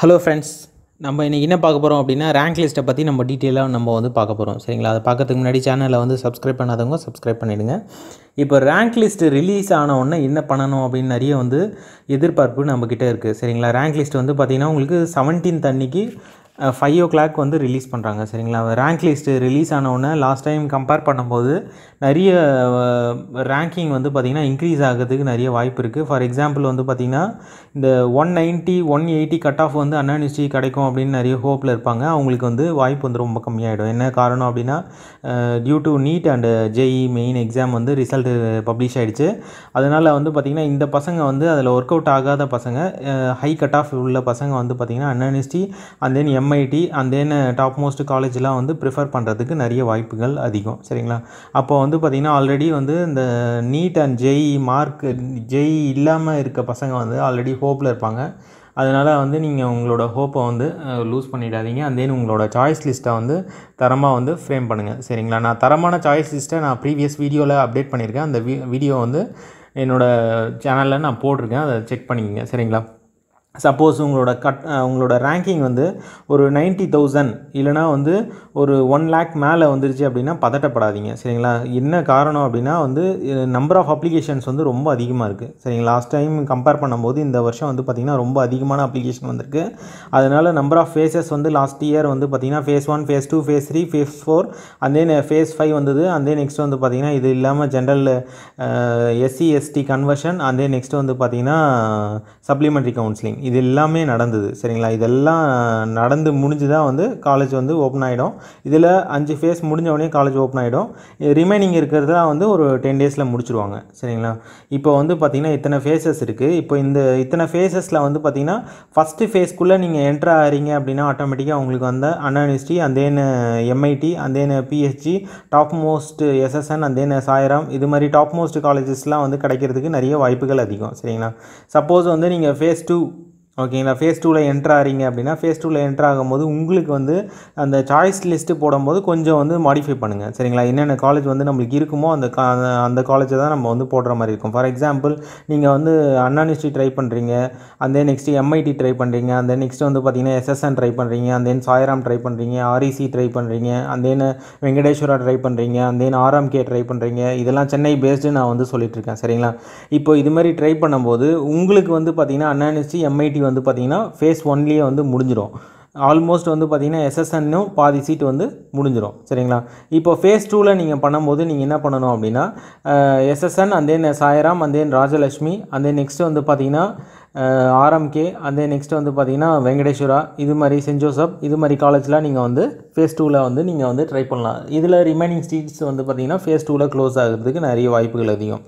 hello friends நம்ம இன்றைக்கி என்ன பார்க்க போகிறோம் அப்படின்னா ரேங்க் லிஸ்ட்டை பற்றி நம்ம டீட்டெயிலாக நம்ம வந்து பார்க்க போகிறோம் சரிங்களா அதை பார்க்கறதுக்கு முன்னாடி சேனலில் வந்து சப்ஸ்கிரைப் பண்ணாதவங்க சப்ஸ்கிரைப் பண்ணிவிடுங்க இப்போ ரேங்க் லிஸ்ட் ரிலீஸ் ஆன உடனே என்ன பண்ணணும் அப்படின்னு நிறைய வந்து எதிர்பார்ப்பு நம்மக்கிட்ட இருக்குது சரிங்களா ரேங்க் லிஸ்ட் வந்து பார்த்திங்கன்னா உங்களுக்கு செவன்டீன்த் அன்னைக்கு ஃபைவ் ஓ கிளாக் வந்து ரிலீஸ் பண்ணுறாங்க சரிங்களா ரேங்க் லிஸ்ட்டு ரிலீஸ் ஆனவுடனே லாஸ்ட் டைம் கம்பேர் பண்ணும்போது நிறைய ரேங்கிங் வந்து பார்த்திங்கன்னா இன்க்ரீஸ் ஆகிறதுக்கு நிறைய வாய்ப்பு இருக்குது ஃபார் எக்ஸாம்பிள் வந்து பார்த்திங்கன்னா இந்த one ninety one eighty cut off வந்து அண்ணா கிடைக்கும் அப்படின்னு நிறைய ஹோப்பில் இருப்பாங்க அவங்களுக்கு வந்து வாய்ப்பு வந்து ரொம்ப கம்மியாகிடும் என்ன காரணம் அப்படின்னா due to NEET and JEE main exam வந்து ரிசல்ட் பப்ளிஷ் ஆகிடுச்சு அதனால் வந்து பார்த்திங்கன்னா இந்த பசங்க வந்து அதில் ஒர்க் அவுட் ஆகாத பசங்க ஹை கட் ஆஃப் உள்ள பசங்க வந்து பார்த்திங்கன்னா Anna and then M MIT அந்த டாப் மோஸ்ட் காலேஜ்லாம் வந்து ப்ரிஃபர் பண்ணுறதுக்கு நிறைய வாய்ப்புகள் அதிகம் சரிங்களா அப்போ வந்து பார்த்திங்கன்னா ஆல்ரெடி வந்து இந்த NEET and JEE mark JEE இல்லாமல் இருக்க பசங்க வந்து ஆல்ரெடி ஹோப்பில் இருப்பாங்க அதனால் வந்து நீங்கள் உங்களோட ஹோப்பை வந்து லூஸ் பண்ணிடாதீங்க அண்ட் தென் உங்களோட சாய்ஸ் லிஸ்ட்டை வந்து தரமாக வந்து ஃப்ரேம் பண்ணுங்கள் சரிங்களா நான் தரமான சாய்ஸ் லிஸ்ட்டை நான் ப்ரீவியஸ் வீடியோவில் அப்டேட் பண்ணியிருக்கேன் அந்த வீடியோ வந்து என்னோடய சேனலில் நான் போட்டிருக்கேன் அதை செக் பண்ணிக்கோங்க சரிங்களா சப்போஸ் உங்களோட கட் உங்களோட ரேங்கிங் வந்து ஒரு நைன்ட்டி தௌசண்ட் இல்லைனா வந்து ஒரு ஒன் லேக் மேலே வந்துருச்சு அப்படின்னா பதட்டப்படாதீங்க சரிங்களா என்ன காரணம் அப்படின்னா வந்து நம்பர் ஆஃப் அப்ளிகேஷன்ஸ் வந்து ரொம்ப அதிகமாக இருக்குது சரிங்களா லாஸ்ட் டைம் கம்பேர் பண்ணும்போது இந்த வருஷம் வந்து பார்த்திங்கன்னா ரொம்ப அதிகமான அப்ளிகேஷன் வந்திருக்கு அதனால் நம்பர் ஆஃப் ஃபேஸஸ் வந்து லாஸ்ட் இயர் வந்து பார்த்திங்கன்னா phase one phase two phase three phase four அந்த ஃபேஸ் ஃபைவ் வந்தது அந்த நெக்ஸ்ட் வந்து பார்த்திங்கன்னா இது இல்லாமல் ஜென்ரல் எஸ்சி எஸ்டி கன்வர்ஷன் அந்த நெக்ஸ்ட் வந்து பார்த்திங்கன்னா சப்ளிமெண்ட்ரி கவுன்சிலிங் இது எல்லாமே நடந்தது சரிங்களா இதெல்லாம் நடந்து முடிஞ்சு தான் வந்து காலேஜ் வந்து ஓப்பன் ஆகிடும் இதில் அஞ்சு ஃபேஸ் முடிஞ்ச உடனே காலேஜ் ஓப்பன் ஆகிடும் ரிமைனிங் இருக்கிறதா வந்து ஒரு டென் டேஸில் முடிச்சிடுவாங்க சரிங்களா இப்போ வந்து பார்த்திங்கன்னா இத்தனை ஃபேஸஸ் இருக்குது இப்போ இந்த இத்தனை ஃபேஸஸில் வந்து பார்த்திங்கன்னா ஃபஸ்ட்டு ஃபேஸ்க்குள்ளே நீங்கள் என்ட்ரு ஆகிறீங்க அப்படின்னா ஆட்டோமேட்டிக்காக உங்களுக்கு வந்து Anna university MIT and then PhD top most SSN and then Sairam இது மாதிரி டாப் மோஸ்ட் காலேஜஸ்லாம் வந்து கிடைக்கிறதுக்கு நிறைய வாய்ப்புகள் அதிகம் சரிங்களா சப்போஸ் வந்து நீங்கள் ஃபேஸ் டூ ஓகேங்களா ஃபேஸ் டூவில் என்ட்ரு ஆகிறீங்க அப்படின்னா ஃபேஸ் டூவில் என்ட்ரு ஆகும்போது உங்களுக்கு வந்து அந்த சாய்ஸ் லிஸ்ட்டு போடும்போது கொஞ்சம் வந்து மாடிஃபை பண்ணுங்கள் சரிங்களா என்னென்ன காலேஜ் வந்து நம்மளுக்கு இருக்குமோ அந்த கா அந்த காலேஜை தான் நம்ம வந்து போடுற மாதிரி இருக்கும் ஃபார் எக்ஸாம்பிள் நீங்கள் வந்து அண்ணா ட்ரை பண்ணுறீங்க அந்த நெக்ஸ்ட்டு எம்ஐடி ட்ரை பண்ணுறீங்க அந்த நெக்ஸ்ட் வந்து பார்த்திங்கன்னா எஸ்எஸ்என் ட்ரை பண்ணுறீங்க அந்த தென் சாயராம் ட்ரை பண்ணுறீங்க ஆர்இசி ட்ரை e பண்ணுறீங்க அந்த தென் வெங்கடேஸ்வரா ட்ரை பண்ணுறீங்க அந்த தென் கே ட்ரை பண்ணுறீங்க இதெல்லாம் சென்னை பேஸ்டு நான் வந்து சொல்லிகிட்ருக்கேன் சரிங்களா இப்போ இது மாதிரி ட்ரை பண்ணும்போது உங்களுக்கு வந்து பார்த்திங்கன்னா அண்ணா எம்ஐடி வந்து பார்த்திங்கன்னா ஃபேஸ் ஒன்லேயே வந்து முடிஞ்சிடும் ஆல்மோஸ்ட் வந்து பார்த்திங்கன்னா எஸ்எஸ்என்னும் பாதி சீட் வந்து முடிஞ்சிடும் சரிங்களா இப்போ ஃபேஸ் டூவில் நீங்கள் பண்ணும்போது நீங்கள் என்ன பண்ணணும் அப்படின்னா SSN and Sairam and then then Rajalakshmi அந்த நெக்ஸ்ட்டு வந்து பார்த்திங்கன்னா ஆர்எம்கே அந்த நெக்ஸ்ட்டு வந்து பார்த்திங்கன்னா வெங்கடேஸ்வரா இது மாதிரி சென்ட் ஜோசப் இது மாதிரி காலேஜ்லாம் நீங்கள் வந்து ஃபேஸ் டூவில் வந்து நீங்கள் வந்து ட்ரை பண்ணலாம் இதில் ரிமைனிங் சீட்ஸ் வந்து பார்த்திங்கன்னா ஃபேஸ் டூவில் க்ளோஸ் ஆகிறதுக்கு நிறைய வாய்ப்புகள் அதிகம்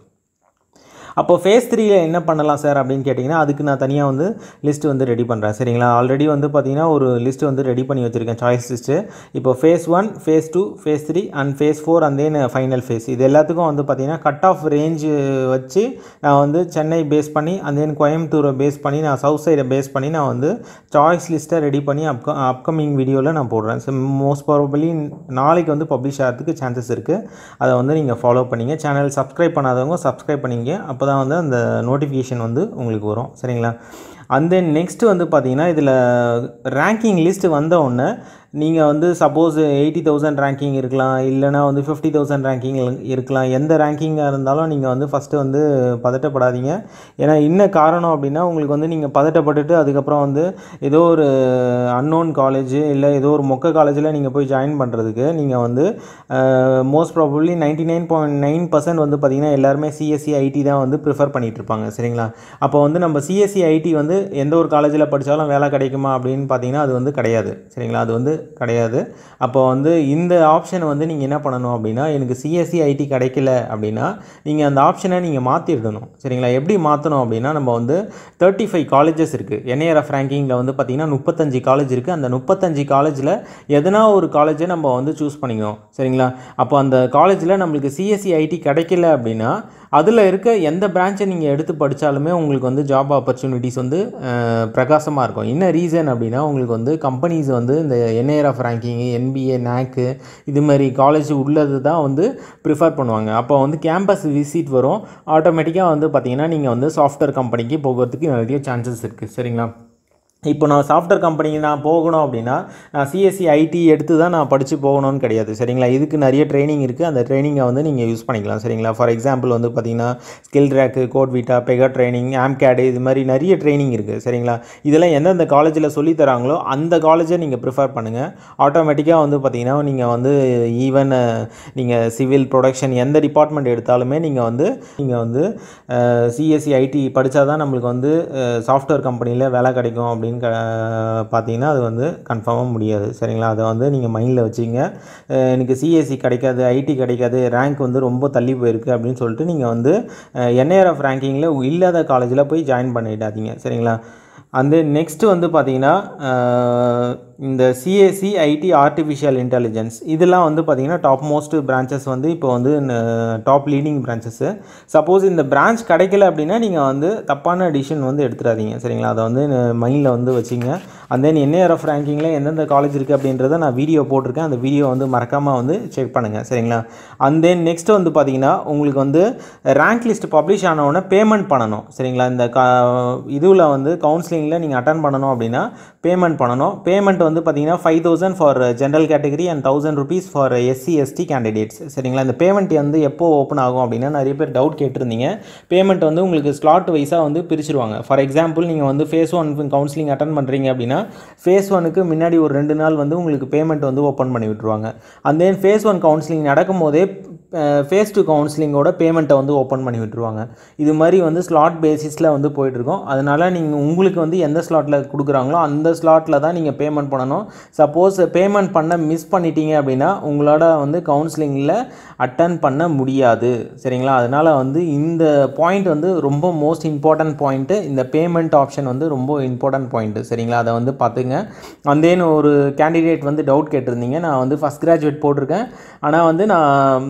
அப்போ ஃபேஸ் த்ரீயில் என்ன பண்ணலாம் சார் அப்படின்னு கேட்டிங்கன்னா அதுக்கு நான் தனியாக வந்து லிஸ்ட்டு வந்து ரெடி பண்ணுறேன் சரிங்களா ஆல்ரெடி வந்து பார்த்திங்கன்னா ஒரு லிஸ்ட்டு வந்து ரெடி பண்ணி வச்சுருக்கேன் சாய்ஸ் லிஸ்ட்டு இப்போ phase one phase two phase three and phase four and final phase இது எல்லாத்துக்கும் வந்து பார்த்திங்கன்னா கட் ஆஃப் ரேஞ்சு வச்சு நான் வந்து சென்னை பேஸ் பண்ணி அண்ட் கோயம்புத்தூரை பேஸ் பண்ணி நான் சவுத் சைடை பேஸ் பண்ணி நான் வந்து சாய்ஸ் லிஸ்ட்டை ரெடி பண்ணி அப்க அப்கமிங் வீடியோவில் நான் போடுறேன் ஸோ மோஸ்ட் ப்ராபப்ளி நாளைக்கு வந்து பப்ளிஷ் ஆகிறதுக்கு சான்சஸ் இருக்குது அதை வந்து நீங்கள் ஃபாலோ பண்ணிங்க சேனல் சப்ஸ்கிரைப் பண்ணாதவங்க சப்ஸ்கிரைப் பண்ணிங்க அப்போ தான் வந்து அந்த நோட்டிஃபிகேஷன் வந்து உங்களுக்கு வரும் சரிங்களா அண்ட் தென் நெக்ஸ்ட்டு வந்து பார்த்திங்கன்னா இதில் ரேங்கிங் லிஸ்ட்டு வந்தவுடனே நீங்கள் வந்து சப்போஸ் எயிட்டி தௌசண்ட் ரேங்கிங் இருக்கலாம் இல்லைனா வந்து ஃபிஃப்டி தௌசண்ட் ரேங்கிங் இருக்கலாம் எந்த ரேங்கிங்காக இருந்தாலும் நீங்கள் வந்து ஃபஸ்ட்டு வந்து பதட்டப்படாதீங்க ஏன்னா என்ன காரணம் அப்படின்னா உங்களுக்கு வந்து நீங்கள் பதட்டப்பட்டுட்டு அதுக்கப்புறம் வந்து ஏதோ ஒரு அன்னோன் காலேஜ் இல்லை ஏதோ ஒரு மொக்க காலேஜில் நீங்கள் போய் ஜாயின் பண்ணுறதுக்கு நீங்கள் வந்து most probably ninety nine point nine percent வந்து பார்த்திங்கன்னா எல்லாருமே சிஎஸ்சி ஐடி e தான் வந்து ப்ரிஃபர் பண்ணிகிட்ருப்பாங்க சரிங்களா அப்போ வந்து நம்ம சிஎஸ்சி ஐடி e வந்து எந்த ஒரு காலேஜில் படித்தாலும் வேலை கிடைக்குமா அப்படின்னு பார்த்தீங்கன்னா அது வந்து கிடையாது சரிங்களா அது வந்து கிடையாது அப்போ வந்து இந்த ஆப்ஷனை வந்து நீங்கள் என்ன பண்ணணும் அப்படின்னா எனக்கு சிஎஸ்சி ஐடி e, கிடைக்கல அப்படின்னா நீங்கள் அந்த ஆப்ஷனை நீங்கள் மாற்றிடணும் சரிங்களா எப்படி மாற்றணும் அப்படின்னா நம்ம வந்து தேர்ட்டி ஃபைவ் காலேஜஸ் இருக்குது என்ஏஆர்எஃப் ரேங்கிங்கில் வந்து பார்த்திங்கன்னா முப்பத்தஞ்சு காலேஜ் இருக்குது அந்த முப்பத்தஞ்சு காலேஜில் எதனா ஒரு காலேஜை நம்ம வந்து சூஸ் பண்ணிக்கணும் சரிங்களா அப்போ அந்த காலேஜில் நம்மளுக்கு சிஎஸ்சி ஐடி e, கிடைக்கல அப்படின்னா அதில் இருக்க எந்த பிரான்ச்சை நீங்கள் எடுத்து படித்தாலுமே உங்களுக்கு வந்து ஜாப் ஆப்பர்ச்சுனிட்டிஸ் வந்து பிரகாசமாக இருக்கும் என்ன ரீசன் அப்படின்னா உங்களுக்கு வந்து கம்பெனிஸ் வந்து இந்த என்ஏஆர் ஆஃப் ரேங்கிங் என்பிஏ நேக்கு இது மாதிரி காலேஜ் உள்ளது தான் வந்து ப்ரிஃபர் பண்ணுவாங்க அப்போ வந்து கேம்பஸ் விசிட் வரும் ஆட்டோமேட்டிக்காக வந்து பார்த்திங்கன்னா நீங்கள் வந்து சாஃப்ட்வேர் கம்பெனிக்கு போகிறதுக்கு நிறைய சான்சஸ் இருக்குது சரிங்களா இப்போ நான் சாஃப்ட்வேர் கம்பெனிக்கு நான் போகணும் அப்படின்னா நான் சிஎஸ்சி ஐடி e, எடுத்து தான் நான் படித்து போகணும்னு கிடையாது சரிங்களா இதுக்கு நிறைய ட்ரைனிங் இருக்குது அந்த ட்ரைனிங்கை வந்து நீங்கள் யூஸ் பண்ணிக்கலாம் சரிங்களா ஃபார் எக்ஸாம்பிள் வந்து பார்த்திங்கன்னா SkillRack CodeVita Pega training AMCAT இது மாதிரி நிறைய ட்ரைனிங் இருக்குது சரிங்களா இதெல்லாம் எந்தெந்த காலேஜில் சொல்லி தராங்களோ அந்த காலேஜை நீங்கள் ப்ரிஃபர் பண்ணுங்கள் ஆட்டோமேட்டிக்காக வந்து பார்த்திங்கன்னா நீங்கள் வந்து ஈவன் நீங்கள் சிவில் ப்ரொடக்ஷன் எந்த டிபார்ட்மெண்ட் எடுத்தாலுமே நீங்கள் வந்து நீங்கள் வந்து சிஎஸ்சி ஐடி e, படித்தா தான் நம்மளுக்கு வந்து சாஃப்ட்வேர் கம்பெனியில் வேலை கிடைக்கும் அப்படின்னு அப்படின்னு க பார்த்தீங்கன்னா அது வந்து கன்ஃபார்மாக முடியாது சரிங்களா அதை வந்து நீங்கள் மைண்டில் வச்சுங்க எனக்கு சிஎஸ்சி e கிடைக்காது ஐடி கிடைக்காது ரேங்க் வந்து ரொம்ப தள்ளி போயிருக்கு அப்படின்னு சொல்லிட்டு நீங்கள் வந்து என்ஐஆர்எஃப் ரேங்கிங்கில் இல்லாத காலேஜில் போய் ஜாயின் பண்ணிடாதீங்க சரிங்களா அந்த நெக்ஸ்ட்டு வந்து பார்த்தீங்கன்னா இந்த சிஏசி ஐடி ஆர்டிஃபிஷியல் இன்டெலிஜென்ஸ் இதெல்லாம் வந்து பார்த்திங்கன்னா டாப் மோஸ்ட் பிரான்ச்சஸ் வந்து இப்போ வந்து டாப் லீடிங் பிரான்ச்சஸ்ஸு சப்போஸ் இந்த பிரான்ச் கிடைக்கல அப்படின்னா நீங்கள் வந்து தப்பான டிசிஷன் வந்து எடுத்துடாதீங்க சரிங்களா அதை வந்து மைண்டில் வந்து வச்சிங்க அண்ட் தென் என்ஏஆர்எஃப் ரேங்கிங்கில் எந்தெந்த காலேஜ் இருக்குது அப்படின்றத நான் வீடியோ போட்டிருக்கேன் அந்த வீடியோ வந்து மறக்காமல் வந்து செக் பண்ணுங்கள் சரிங்களா அண்ட் தென் நெக்ஸ்ட் வந்து பார்த்திங்கன்னா உங்களுக்கு வந்து ரேங்க் லிஸ்ட் பப்ளிஷ் ஆனவுடனே பேமெண்ட் பண்ணணும் சரிங்களா இந்த க இதுவில் வந்து கவுன்சிலிங்கில் நீங்கள் அட்டன் பண்ணணும் அப்படின்னா பேமெண்ட் பண்ணணும் பேமெண்ட் வந்து பார்த்திங்கன்னா five thousand for general category and thousand rupees for SC ST candidates சரிங்களா இந்த பேமெண்ட் வந்து எப்போ ஓப்பன் ஆகும் அப்படின்னா நிறைய பேர் டவுட் கேட்டிருந்தீங்க பேமெண்ட் வந்து உங்களுக்கு ஸ்லாட் வைஸாக வந்து பிரிச்சிருவாங்க ஃபார் எக்ஸாம்பிள் நீங்கள் வந்து ஃபேஸ் ஒன் கவுன்சிலிங் அட்டன் பண்ணுறீங்க அப்படின்னா ஃபேஸ் ஒனுக்கு முன்னாடி ஒரு ரெண்டு நாள் வந்து உங்களுக்கு பேமெண்ட் வந்து ஓப்பன் பண்ணி விட்டுருவாங்க அந்த ஃபேஸ் ஒன் கவுன்சிலிங் நடக்கும் போதே ஃபேஸ் டு கவுன்சிலிங்கோட பேமெண்ட்டை வந்து ஓப்பன் பண்ணி விட்டுருவாங்க இது மாதிரி வந்து ஸ்லாட் பேசிஸில் வந்து போயிட்டுருக்கோம் அதனால் நீங்கள் உங்களுக்கு வந்து எந்த ஸ்லாட்டில் கொடுக்குறாங்களோ அந்த ஸ்லாட்டில் தான் நீங்கள் பேமெண்ட் பண்ணணும் சப்போஸ் பேமெண்ட் பண்ண மிஸ் பண்ணிட்டீங்க அப்படின்னா உங்களோட வந்து கவுன்சிலிங்கில் அட்டன் பண்ண முடியாது சரிங்களா அதனால் வந்து இந்த பாயிண்ட் வந்து ரொம்ப மோஸ்ட் இம்பார்ட்டன்ட் பாயிண்ட்டு இந்த பேமெண்ட் ஆப்ஷன் வந்து ரொம்ப இம்பார்ட்டன்ட் பாயிண்ட்டு சரிங்களா அதை வந்து பார்த்துங்க அந்தேன்னு ஒரு கேண்டிடேட் வந்து டவுட் கேட்டிருந்தீங்க நான் வந்து ஃபஸ்ட் கிராஜுவேட் போட்டிருக்கேன் ஆனால் வந்து நான்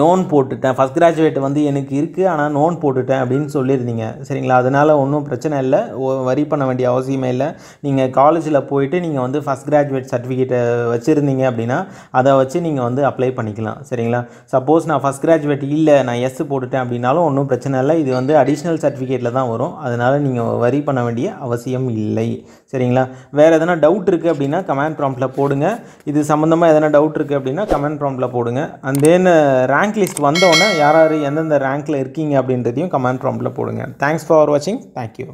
நோன் போட்டுட்டேன் ஃபஸ்ட் கிராஜுவேட் வந்து எனக்கு இருக்குது ஆனால் நோன் போட்டுட்டேன் அப்படின்னு சொல்லியிருந்தீங்க சரிங்களா அதனால் ஒன்றும் பிரச்சனை இல்லை வரி பண்ண வேண்டிய அவசியமே இல்லை நீங்கள் காலேஜில் போயிட்டு நீங்கள் வந்து ஃபஸ்ட் கிராஜுவேட் சர்டிஃபிகேட்டை வச்சுருந்தீங்க அப்படின்னா அதை வச்சு நீங்கள் வந்து அப்ளை பண்ணிக்கலாம் சரிங்களா சப்போஸ் நான் ஃபஸ்ட் கிராஜுவேட் இல்லை நான் எஸ் போட்டுட்டேன் அப்படின்னாலும் ஒன்றும் பிரச்சனை இல்லை இது வந்து அடிஷ்னல் சர்டிஃபிகேட்டில் தான் வரும் அதனால் நீங்கள் வரி பண்ண வேண்டிய அவசியம் இல்லை சரிங்களா வேறு எதனா டவுட் இருக்குது அப்படின்னா கமெண்ட் ப்ராம்ப்டில் போடுங்க இது சம்மந்தமாக எதனா டவுட் இருக்குது அப்படின்னா கமெண்ட் ப்ராம்ப்டில் போடுங்க அண்ட் தென் ரேங்க் லிஸ்ட் வந்தோடனே யார் யார் எந்தெந்த ரேங்க்கில் இருக்கீங்க அப்படின்றதையும் கமெண்ட் ப்ராம்ப்டில் போடுங்க தேங்க்ஸ் ஃபார் வாட்சிங் தேங்க்யூ